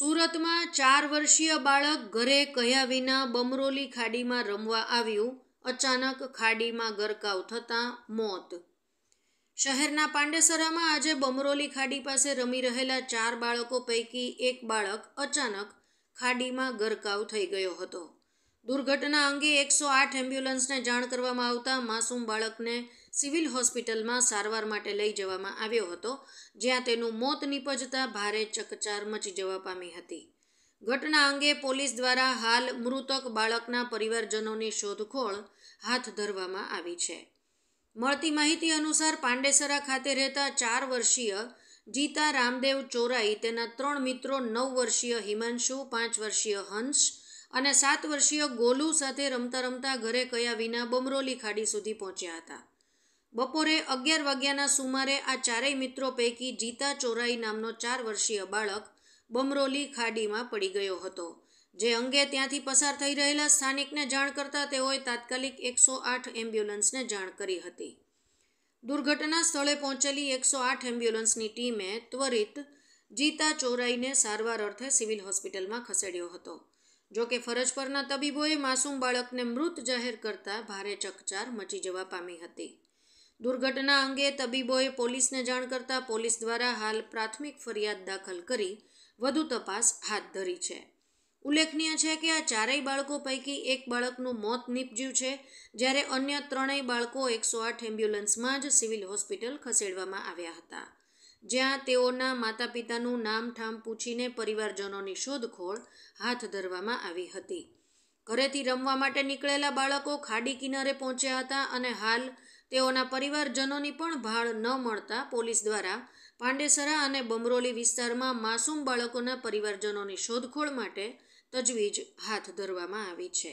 સુરતમાં ચાર વર્ષીય બાળક ઘરે કહ્યા વિના બમરોલી ખાડીમાં રમવા આવ્યું અચાનક ખાડીમાં ગરકાવ થતાં મોત શહેરના પાંડેસરામાં આજે બમરોલી ખાડી પાસે રમી રહેલા ચાર બાળકો પૈકી એક બાળક અચાનક ખાડીમાં ગરકાવ થઈ ગયો હતો દુર્ઘટના અંગે એકસો આઠ એમ્બ્યુલન્સને જાણ કરવામાં આવતા માસૂમ બાળકને સિવિલ હોસ્પિટલમાં સારવાર માટે લઈ જવામાં આવ્યો હતો જ્યાં તેનું મોત નિપજતા ભારે ચકચાર મચી જવા પામી હતી ઘટના અંગે પોલીસ દ્વારા હાલ મૃતક બાળકના પરિવારજનોની શોધખોળ હાથ ધરવામાં આવી છે મળતી માહિતી અનુસાર પાંડેસરા ખાતે રહેતા ચાર વર્ષીય જીતા રામદેવ ચોરાઈ તેના ત્રણ મિત્રો નવ વર્ષીય હિમાંશુ પાંચ વર્ષીય હંસ અને સાત વર્ષીય ગોલુ સાથે રમતા રમતા ઘરે કયા વિના બમરોલી ખાડી સુધી પહોંચ્યા હતા બપોરે અગિયાર વાગ્યાના સુમારે આ ચારેય મિત્રો પૈકી જીતા ચોરાઈ નામનો ચાર વર્ષીય બાળક બમરોલી ખાડીમાં પડી ગયો હતો જે અંગે ત્યાંથી પસાર થઈ રહેલા સ્થાનિકને જાણ કરતા તેઓએ તાત્કાલિક એકસો આઠ એમ્બ્યુલન્સને જાણ કરી હતી દુર્ઘટના સ્થળે પહોંચેલી એકસો આઠ એમ્બ્યુલન્સની ટીમે ત્વરિત જીતા ચોરાઈને સારવાર અર્થે સિવિલ હોસ્પિટલમાં ખસેડ્યો હતો જોકે ફરજ પરના તબીબોએ માસૂમ બાળકને મૃત જાહેર કરતા ભારે ચકચાર મચી જવા પામી હતી દુર્ઘટના અંગે તબીબોએ પોલીસને જાણ કરતાં પોલીસ દ્વારા હાલ પ્રાથમિક ફરિયાદ દાખલ કરી વધુ તપાસ હાથ ધરી છે ઉલ્લેખનીય છે કે આ ચારેય બાળકો પૈકી એક બાળકનું મોત નીપજ્યું છે જ્યારે અન્ય ત્રણેય બાળકો એકસો આઠ એમ્બ્યુલન્સમાં જ સિવિલ હોસ્પિટલ ખસેડવામાં આવ્યા હતા જ્યાં તેઓના માતા પિતાનું નામ ઠામ પૂછીને પરિવારજનોની શોધખોળ હાથ ધરવામાં આવી હતી ઘરેથી રમવા માટે નીકળેલા બાળકો ખાડી કિનારે પહોંચ્યા હતા અને હાલ તેઓના પરિવારજનોની પણ ભાળ ન મળતા પોલીસ દ્વારા પાંડેસરા અને બમરોલી વિસ્તારમાં માસૂમ બાળકોના પરિવારજનોની શોધખોળ માટે તજવીજ હાથ ધરવામાં આવી છે